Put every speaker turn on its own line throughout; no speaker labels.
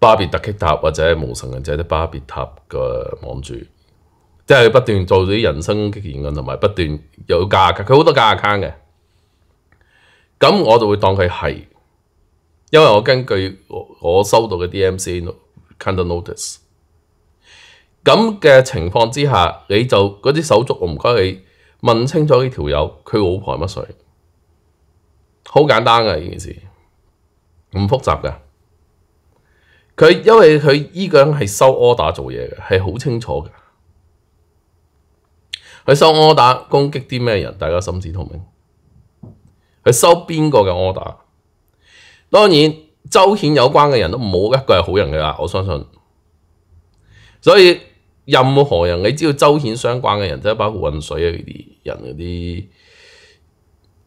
巴别特基塔或者无神人者的巴别塔嘅网主，即系不断做啲人生言验，同埋不断有假 account，佢好多假 account 嘅，咁我就会当佢系，因为我根据我收到嘅 DMC kind of notice，咁嘅情况之下，你就嗰啲手足，我唔该你问清楚呢条友，佢老婆系乜水，好简单嘅呢件事，唔复杂噶。佢因為佢呢個人係收 order 做嘢嘅，係好清楚嘅。佢收 order 攻擊啲咩人，大家心知肚明。佢收邊個嘅 order？當然周顯有關嘅人都冇一個係好人嘅啦，我相信。所以任何人，你知道周顯相關嘅人即都包括混水啊！呢啲人嗰啲，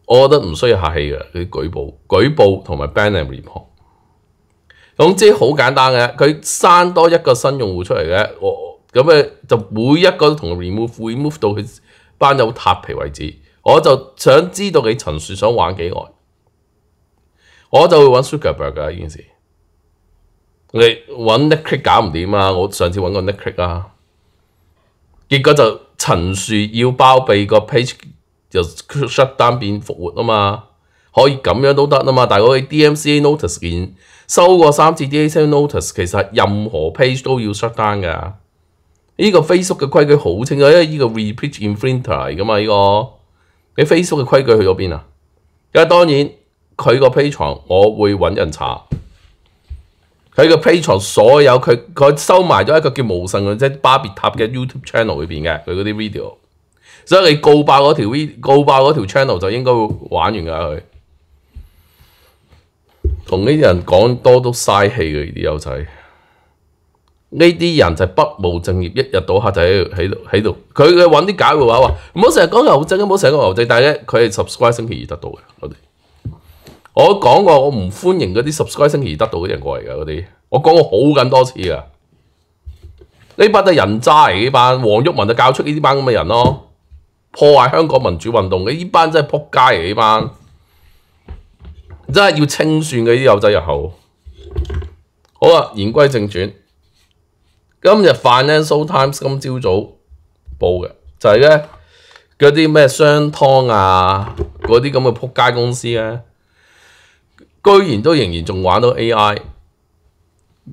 我覺得唔需要客氣嘅，佢啲舉報、舉報同埋 ban and report。咁即係好簡單嘅，佢生多一個新用戶出嚟嘅，我咁咧就每一個都同 remove remove 到佢班友塌皮為止。我就想知道你陳述想玩幾耐，我就會揾 Sugarberg 啊。呢件事你揾 n e t f l i k 搞唔掂啊，我上次揾個 n e t f l i k 啊，結果就陳述要包庇個 page 就 shutdown 變復活啊嘛，可以咁樣都得啊嘛。但係我哋 DMCA notice 見。收過三次 d s l notice，其實任何 page 都要 shut d o shutdown 噶。呢個 Facebook 嘅規矩好清楚，因為呢個 repeat infringer 嚟噶嘛。呢個你 Facebook 嘅規矩去咗邊啊？因為當然佢個 page，我會揾人查佢個 page。所有佢佢收埋咗一個叫無神嘅即係巴別塔嘅 YouTube channel 裏邊嘅佢嗰啲 video。所以你告爆嗰條 v 告爆嗰條 channel，就應該玩完噶啦佢。同呢啲人講多都嘥氣嘅呢啲友仔，呢啲人就不務正業，一日到黑就喺度喺度佢佢揾啲假話話，唔好成日講牛仔，唔好成日講牛仔，但係咧佢係 subscribe 星期二得到嘅我哋我講過我唔歡迎嗰啲 subscribe 星期二得到嘅啲人過嚟㗎嗰啲，我講過好咁多次啊，呢班係人渣嚟，呢班黃毓民就教出呢啲班咁嘅人咯，破壞香港民主運動嘅呢班真係仆街嚟，呢班。真系要清算嘅啲友仔入口。好啦，言归正传。今日 Financial times 今朝早报嘅就系咧嗰啲咩商汤啊，嗰啲咁嘅仆街公司咧，居然都仍然仲玩到 AI，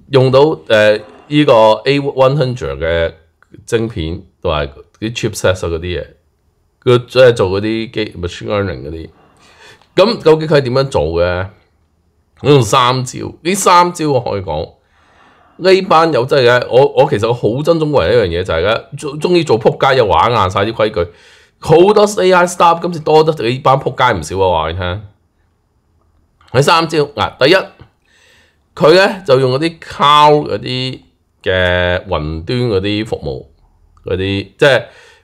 用到诶呢个 A one hundred 嘅晶片同埋啲 chipset 嗰啲嘢，佢即系做嗰啲机 m a c a i n i n g 嗰啲。咁究竟佢系点样做嘅？我用三招，呢三招我可以讲呢班友真系嘅。我我其实我好中国人一样嘢就系嘅，中中意做扑街又玩硬晒啲规矩，好多 AI s t f f 今次多得你班扑街唔少啊！话你听，喺三招，嗱，第一佢咧就用嗰啲靠嗰啲嘅云端嗰啲服务，嗰啲即系。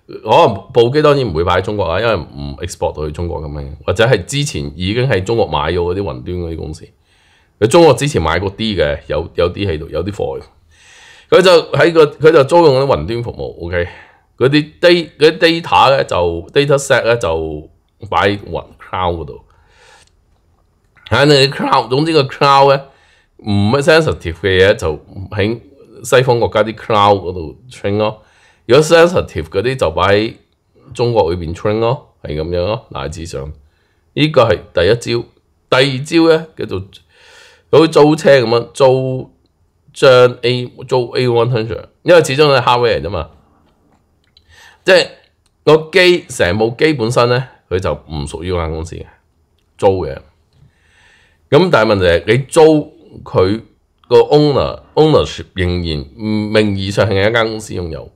可能部機當然唔會擺喺中國啦，因為唔 export 到去中國咁樣或者係之前已經喺中國買咗嗰啲雲端嗰啲公司。佢中國之前買過啲嘅，有有啲喺度，有啲貨嘅。佢就喺個佢就租用啲雲端服務，OK。嗰啲 data 啲 data 咧就 data set 咧就擺雲 cloud 嗰度。喺你 cloud 總之個 cloud 咧唔 e n s i t i v e 嘅嘢就喺西方國家啲 cloud 嗰度 train 咯。如果 sensitive 嗰啲就擺喺中國裏面 train 咯，係咁樣咯。大致上呢個係第一招，第二招呢，叫做好似租車咁樣租將 A 租 A One Hundred，因為始終係 hardware 啫嘛，即係個機成部機本身呢，佢就唔屬於間公司嘅租嘅。咁但係問題係你租佢個 owner ownership 仍然名義上係一間公司擁有。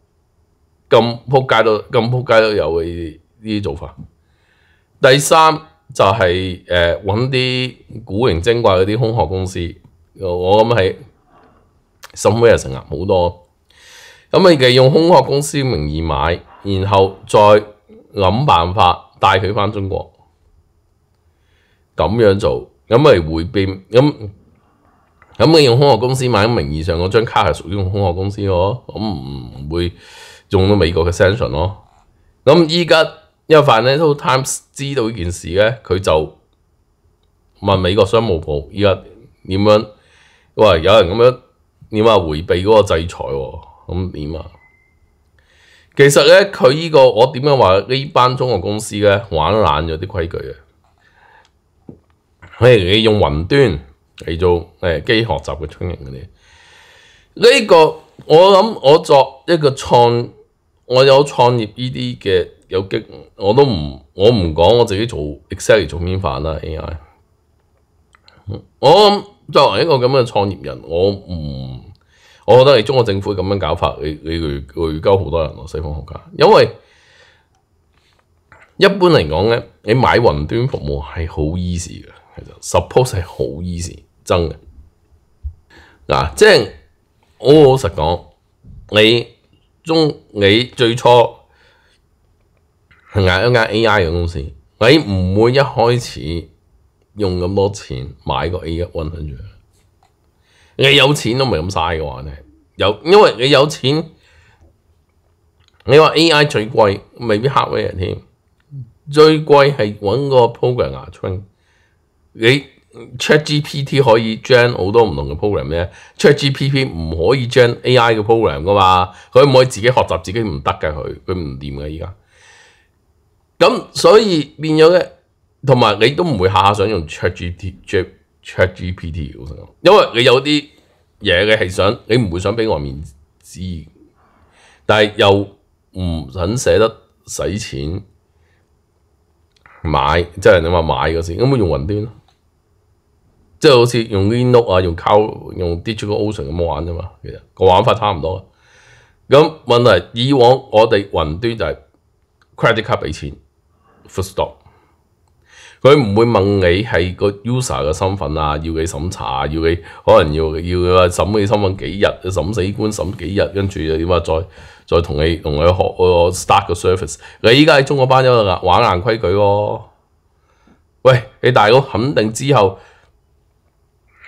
咁扑街都咁扑街都有会呢啲做法。第三就系诶，搵啲古灵精怪嗰啲空壳公司。我谂喺 s o m 成立好多咁啊，用空壳公司名义买，然后再谂办法带佢翻中国。咁样做咁咪会变咁咁？你用空壳公司买，名义上嗰张卡系属于空壳公司，我我唔会。用到美國嘅 extension 咯，咁依家《n a w York Times》知道呢件事咧，佢就問美國商務部依家點樣？話有人咁樣點話迴避嗰個制裁喎？咁點啊？其實咧，佢依個我點樣話呢班中國公司咧玩爛咗啲規矩啊！譬你用雲端嚟做誒機學習嘅 t r 嗰啲，呢個我諗我作一個創我有創業呢啲嘅有激，我都唔我唔講我自己做 Excel 做邊飯啦 AI。我作為一個咁嘅創業人，我唔我覺得你中國政府咁樣搞法，你你會會鳩好多人咯西方學家，因為一般嚟講咧，你買雲端服務係好 easy 嘅，其實 suppose 係好 easy 真嘅嗱，即係我老實講你。中你最初係一間 AI 嘅公司，你唔會一開始用咁多錢買個 AI 温跟住。你有錢都唔係咁嘥嘅話咧，有因為你有錢，你話 AI 最貴，未必嚇歪人添。最貴係揾個 program r 春，你。ChatGPT 可以装好多唔同嘅 program 咩 c h a t g p t 唔可以装 AI 嘅 program 噶嘛？佢唔可以自己学习自己唔得嘅？佢佢唔掂嘅依家。咁所以变咗嘅，同埋你都唔会下下想用 ChatGPT，Chat ChatGPT，因为你有啲嘢你系想，你唔会想俾外面知，但系又唔肯舍得使钱买，即系你话买嘅先，咁咪用云端咯。即係好似用 link 啊，用 c o w 用 Digital o c e a n 咁玩啫嘛，其實個玩法差唔多。咁問題以往我哋雲端就係 credit card 俾錢，first stop，佢唔會問你係個 user 嘅身份啊，要你審查，要你可能要要話審你身份幾日，審死官審幾日，跟住又點啊？再再同你同你學個 start 個 service。你依家喺中國班有個硬玩硬規矩喎。喂，你大佬肯定之後。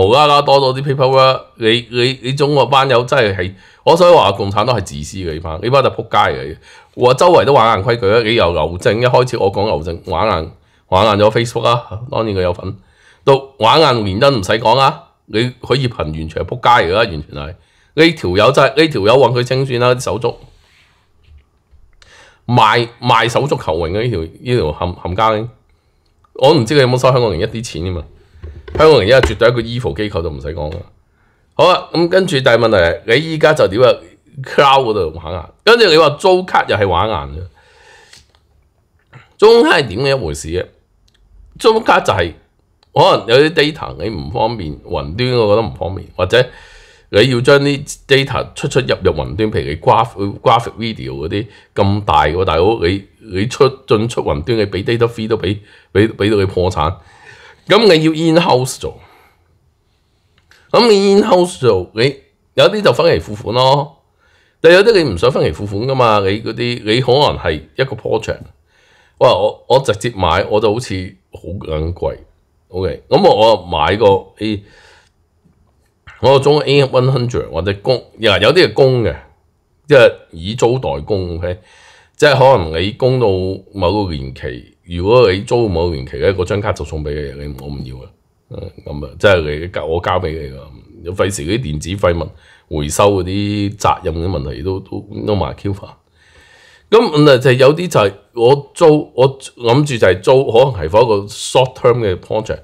無啦啦多咗啲 people 啦，你你你種個班友真係係，我所以話共產黨係自私嘅呢班，呢班就撲街嘅。我周圍都玩硬規矩啊，你由牛正，一開始我講牛正玩硬玩硬咗 Facebook 啦，當然佢有份。到玩硬連登唔使講啦，你可以評完全係撲街噶啦，完全係。呢條友真係呢條友揾佢清算啦啲手足，賣賣手足球榮嘅呢條呢條冚冚家丁，我唔知佢有冇收香港人一啲錢噶嘛？香港人而家絕對一個 evil 機構就唔使講啦。好啦，咁跟住但問題係你依家就點啊？Cloud 嗰度玩硬，跟住你話租卡又係玩硬嘅。租卡係點嘅一回事嘅？租卡就係可能有啲 data 你唔方便雲端，我覺得唔方便，或者你要將啲 data 出出入入雲端，譬如 graph graphic video 嗰啲咁大嘅大佬，你你出進出雲端，你俾 e e d 都俾俾俾到佢破產。咁你要 in-house 做，咁 in-house 做你有啲就分期付款咯，但有啲你唔想分期付款噶嘛？你嗰啲你可能系一个 project，哇！我我直接买我就好似好昂贵，OK？咁我我买个 A，我中 A one hundred 或者供，有啲系供嘅，即系以租代供，OK？即系可能你供到某个年期。如果你租冇年期咧，嗰張卡就送俾你，你我唔要啦。咁啊，即系你交我交俾你啦，有費事啲電子廢物回收嗰啲責任嘅問題都都都麻煩。咁唔啊，就有啲就係我租我諗住就係租，可能係一個 short term 嘅 project。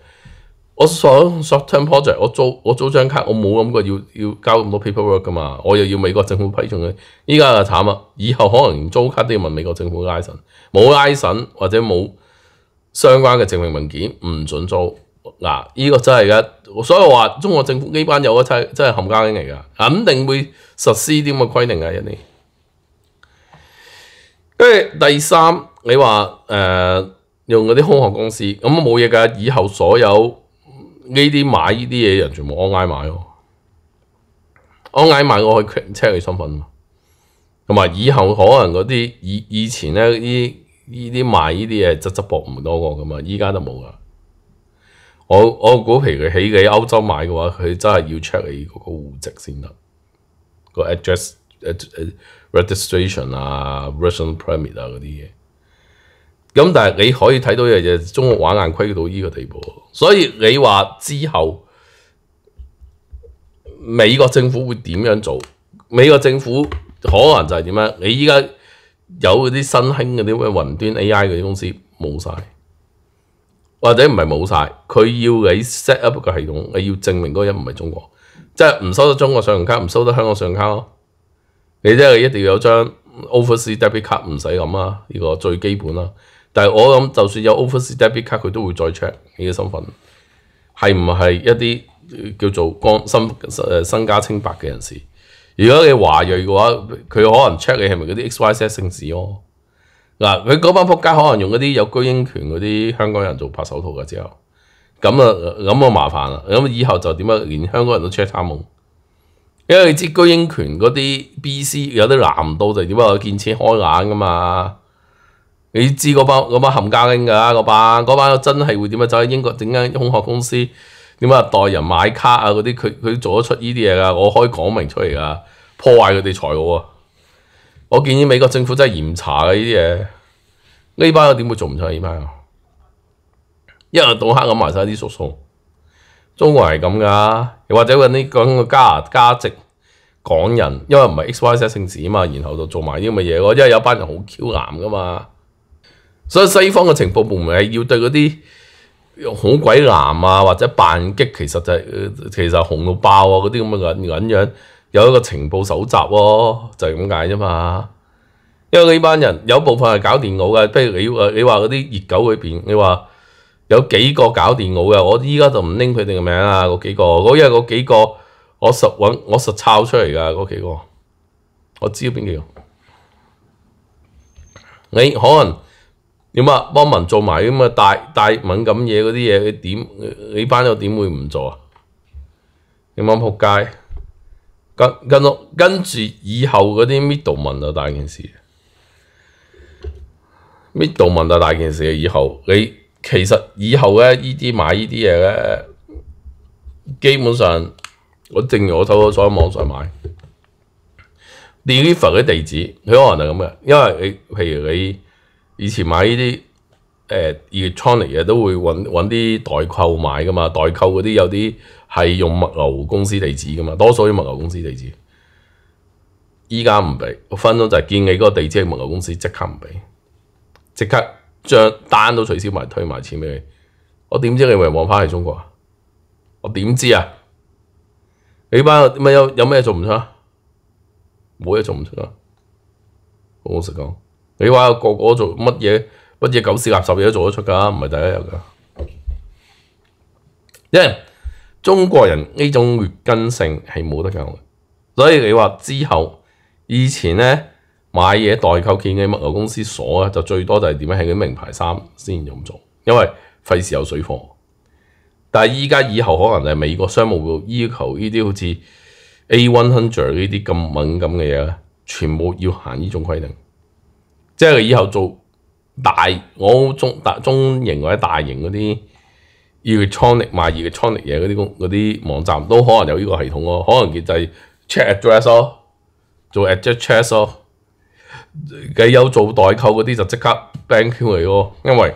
我想 short-term project，我租我租张卡，我冇谂过要要交咁多 paperwork 噶嘛？我又要美国政府批准嘅。依家就惨啦，以后可能租卡都要问美国政府嘅 license，冇 license 或者冇相关嘅证明文件唔准租。嗱，依个真系嘅，所以话中国政府呢班有一出真系冚家拎嚟噶，肯定会实施啲咁嘅规定嘅人哋。跟住第三，你話誒用嗰啲空壳公司，咁冇嘢噶，以后所有。呢啲買呢啲嘢人全部 online 買咯，online 買我可以 check 佢身份，同埋以後可能嗰啲以以前咧呢依啲買呢啲嘢質質薄唔多個噶嘛，依家都冇噶。我我估其佢喺喺歐洲買嘅話，佢真係要 check 你嗰個户籍先得，個 address、registration 啊、version permit 啊嗰啲嘢。咁但系你可以睇到嘅就係中國玩硬虧到呢個地步，所以你話之後美國政府會點樣做？美國政府可能就係點樣？你依家有嗰啲新興嗰啲咩雲端 A I 嗰啲公司冇晒，或者唔係冇晒，佢要你 set up 個系統，你要證明嗰人唔係中國，即係唔收得中國信用卡，唔收得香港信用卡咯。你即係一定要有張 Overseas debit 卡，唔使咁啊，呢個最基本啦。但係我諗，就算有 Overseas debit 卡，佢都會再 check 你嘅身份係唔係一啲叫做光身誒身家清白嘅人士。如果你華裔嘅話，佢可能 check 你係咪嗰啲 X Y Z 姓氏咯。嗱，佢嗰班仆街可能用嗰啲有居英權嗰啲香港人做拍手套嘅之後，咁啊咁啊麻煩啦。咁以後就點啊？連香港人都 check 佢。因為知居英權嗰啲 BC 有啲難度，就係點啊？見錢開眼㗎嘛～你知嗰班嗰班冚家拎㗎，嗰班嗰班真係會點啊？走去英國整間空殼公司，點啊代人買卡啊嗰啲，佢佢做得出呢啲嘢㗎，我可以講明出嚟㗎，破壞佢哋財務啊！我建議美國政府真係嚴查嘅呢啲嘢，呢班又點會做唔出呢班啊？一日到黑咁埋晒啲叔叔，中國係咁㗎，又或者嗰啲咁嘅加加籍港人，因為唔係 X Y Z 姓氏啊嘛，然後就做埋啲咁嘅嘢咯，因為有班人好 Q 男噶嘛。所以西方嘅情报部门系要对嗰啲好鬼男啊，或者扮激，其实就系其实红到爆啊，嗰啲咁嘅咁样有一个情报搜集，就系咁解啫嘛。因为呢班人有部分系搞电脑嘅，譬如你诶，你话嗰啲热狗里边，你话有几个搞电脑嘅，我依家就唔拎佢哋嘅名啦。嗰几个，嗰因为嗰几个我实揾，我实抄出嚟噶，嗰几个我知边几个，可能点啊，帮民做埋咁嘅大大敏感嘢嗰啲嘢，你點你班友点会唔做啊？你解扑街？跟跟住跟住以后嗰啲 middle 文就大件事，middle 文就大件事。以后你其实以后咧呢啲买呢啲嘢咧，基本上我正如我先所喺网上买，e r 啲地址，佢可能咁嘅，因为你譬如你。以前買呢啲誒 e e l c t r 月倉嘅嘢都會揾揾啲代購買噶嘛，代購嗰啲有啲係用物流公司地址噶嘛，多數用物流公司地址。依家唔俾，分鐘就係建議嗰個地址係物流公司即刻唔俾，即刻將單都取消埋，退埋錢俾你。我點知你咪望牌係中國我點知啊？你班咪有有咩做唔錯？冇嘢做唔錯啊！我實講。你话个个做乜嘢，乜嘢狗屎垃圾嘢都做得出噶，唔系第一日噶。因为中国人呢种劣根性系冇得救嘅，所以你话之后以前咧买嘢代购件嘅物流公司锁啊，就最多就系点样喺啲名牌衫先咁做，因为费事有水货。但系依家以后可能就系美国商务部要求呢啲好似 A One Hundred 呢啲咁敏感嘅嘢，全部要行呢种规定。即係以後做大，我中大中型或者大型嗰啲，要倉力買，要倉力嘢嗰啲公嗰啲網站都可能有呢個系統咯。可能佢就係 check address 咯，做 address check 咯。佢有做代購嗰啲就即刻 b a n k i 嚟咯，因為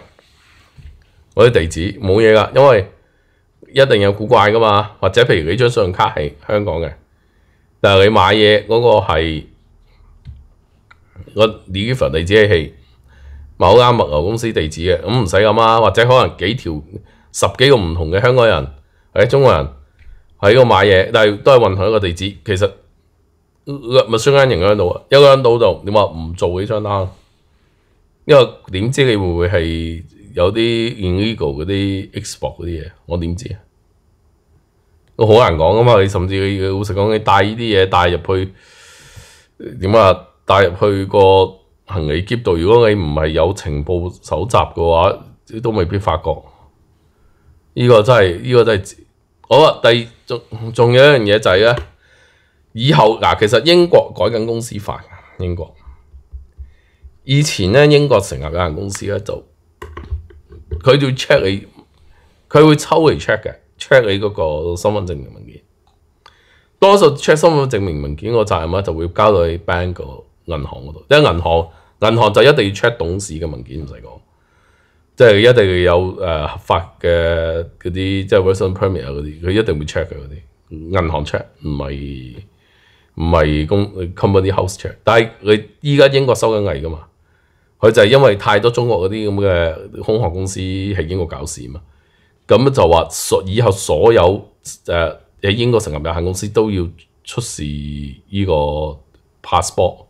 嗰啲地址冇嘢噶，因為一定有古怪噶嘛。或者譬如你張信用卡係香港嘅，但係你買嘢嗰個係。我呢份地址系某间物流公司地址嘅，咁唔使咁啊，或者可能几条十几个唔同嘅香港人，或者中国人喺度买嘢，但系都系运同一个地址，其实咪商間影喺到啊，一个人到就点話唔做呢张单，因为点知你会唔会系有啲 illegal 嗰啲 export 嗰啲嘢，我点知啊？我好难讲噶嘛，你甚至佢老实讲，你带呢啲嘢带入去，点啊？帶入去個行李箧度，如果你唔係有情報搜集嘅話，都未必發覺。呢個真係呢個真係好啦。第仲仲有一樣嘢就係咧，以後嗱，其實英國改緊公司法，英國以前咧英國成立有限公司咧，就佢要 check 你，佢會抽嚟 check 嘅，check 你嗰個身份證明文件。多數 check 身份證明文件個責任咧，就會交到你 bank 個。銀行嗰度，因為銀行銀行就一定要 check 董事嘅文件，唔使講，即係一定要有誒合法嘅嗰啲，即係 person permit 嗰啲，佢一定會 check 嘅嗰啲。銀行 check 唔係唔係公 company house check，但係佢依家英國收緊藝噶嘛，佢就係因為太多中國嗰啲咁嘅空殼公司喺英國搞事嘛，咁就話所以後所有誒喺英國成立有限公司都要出示呢個 passport。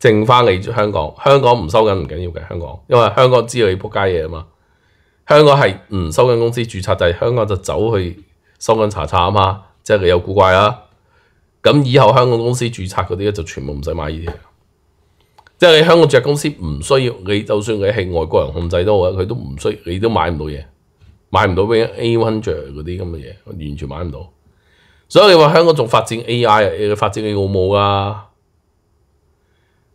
剩翻嚟香港，香港唔收緊唔緊要嘅香港，因為香港知道你仆街嘢啊嘛。香港係唔收緊公司註冊，但係香港就走去收緊查查啊嘛，即係你有古怪啊。咁以後香港公司註冊嗰啲咧就全部唔使買呢啲即係你香港著公司唔需要你，就算你係外國人控制都好，佢都唔需你都買唔到嘢，買唔到咩 A One J 嗰啲咁嘅嘢，完全買唔到。所以你話香港仲發展 AI，你發展你好冇啊！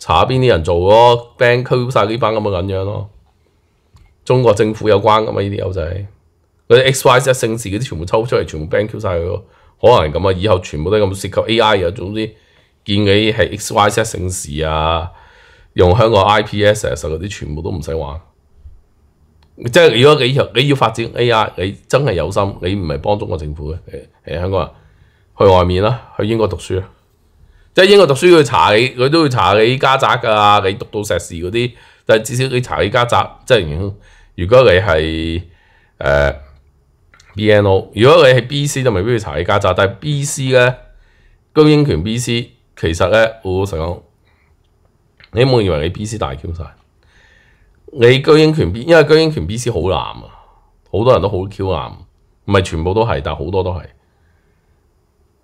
查下邊啲人做咯，bank c u p 呢班咁嘅咁樣咯，中國政府有關噶嘛呢啲友仔，嗰啲 X Y Z 姓氏嗰啲全部抽出嚟，全部 bank c u p 佢咯，可能係咁啊，以後全部都係咁涉及 AI 啊，總之見你係 X Y Z 姓氏啊，用香港 IPS 啊，實嗰啲全部都唔使玩，即係如果你若你要發展 AI，你真係有心，你唔係幫中國政府嘅，诶，香港人去外面啦，去英國讀書啊！即系英國讀書要查你，佢都會查你家宅噶。你讀到碩士嗰啲，但係至少你查你家宅。即係如果你係誒 BNO，如果你係 BC 就未必要查你家宅。但係 BC 咧，居英權 BC 其實咧，我實講，你唔好以為你 BC 大 Q 晒，你居英權 B，因為居英權 BC 好難啊，好多人都好 Q 難，唔係全部都係，但好多都係。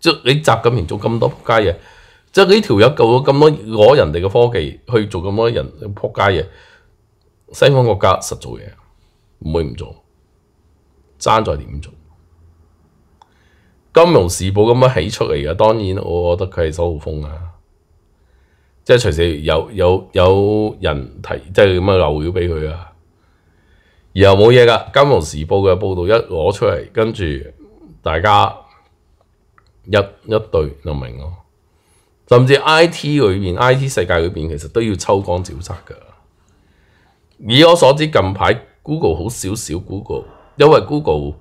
即你集咁嚴做咁多撲街嘢，即係呢條友做咗咁多攞人哋嘅科技去做咁多人撲街嘢，西方國家實做嘢，唔會唔做，爭在點做？金融時報咁樣起出嚟嘅，當然我覺得佢係收風啊，即係隨時有有有人提，即係乜流料俾佢啊，然後冇嘢噶，金融時報嘅報導一攞出嚟，跟住大家。一一對就明咯，甚至 I T 裏面 I T 世界裏面其實都要抽乾沼澤噶。以我所知，近排 Google 好少少 Google，因為 Google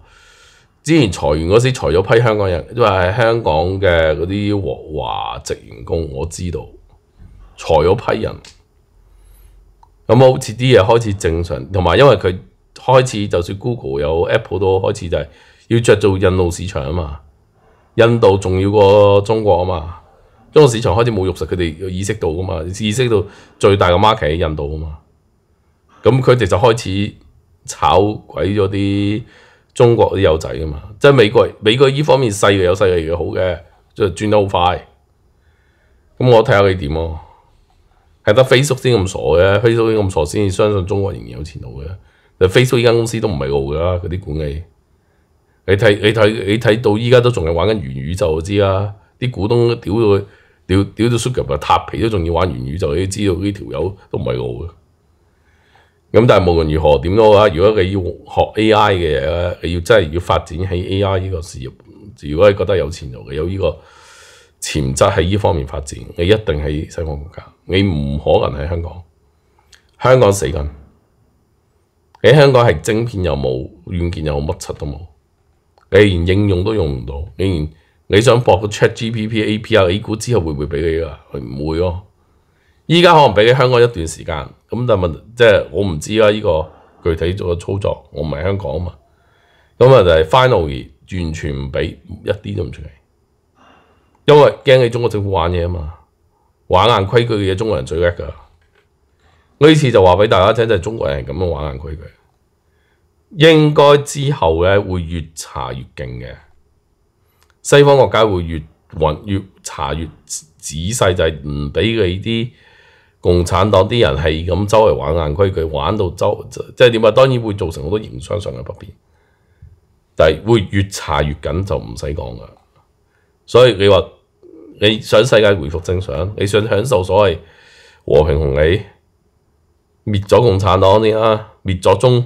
之前裁員嗰時裁咗批香港人，因為係香港嘅嗰啲華籍員工，我知道裁咗批人。咁好似啲嘢開始正常，同埋因為佢開始，就算 Google 有 Apple 都開始就係要著做印度市場啊嘛。印度重要過中國啊嘛，中國市場開始冇肉食，佢哋意識到噶嘛，意識到最大嘅 market 喺印度啊嘛，咁佢哋就開始炒鬼咗啲中國啲幼仔啊嘛，即係美國美國依方面細嘅有細嘅嘢好嘅，即係轉得好快，咁我睇下佢點咯，係得 Facebook 先咁傻嘅，Facebook 咁傻先相信中國仍然有前途嘅，但 Facebook 依間公司都唔係好嘅，嗰啲管理。你睇，你睇，你睇到依家都仲係玩緊元宇宙，我知啦。啲股東屌到屌屌到 s u 輸入咪塌皮都仲要玩元宇宙，你知道呢條友都唔係我嘅。咁但係無論如何點都好啊。如果你要學 A.I. 嘅嘢啊，你要真係要發展喺 A.I. 呢個事業，如果你覺得有前途嘅，有呢個潛質喺呢方面發展，你一定喺西方國家，你唔可能喺香港。香港死緊喺香港係晶片又冇，軟件又冇，乜柒都冇。你然應用都用唔到，你然你想博個 ChatGPT A.P. i A 股之後會唔會俾你啊？佢唔會咯。依家可能俾你香港一段時間，咁但係問即係我唔知啦。呢個具體做個操作，我唔係香港啊嘛。咁啊就係 finally 完全唔俾一啲都唔出嚟，因為驚你中國政府玩嘢啊嘛，玩硬規矩嘅嘢中國人最叻噶。我以前就話俾大家聽，就係中國人係咁樣玩硬規矩。应该之后咧会越查越劲嘅，西方国家会越越查越仔细，就系唔俾你啲共产党啲人系咁周围玩硬规矩，玩到周即系点啊？当然会造成好多营商上嘅不便，但系会越查越紧就唔使讲啦。所以你话你想世界回复正常，你想享受所谓和平红利，灭咗共产党你啊，灭咗中。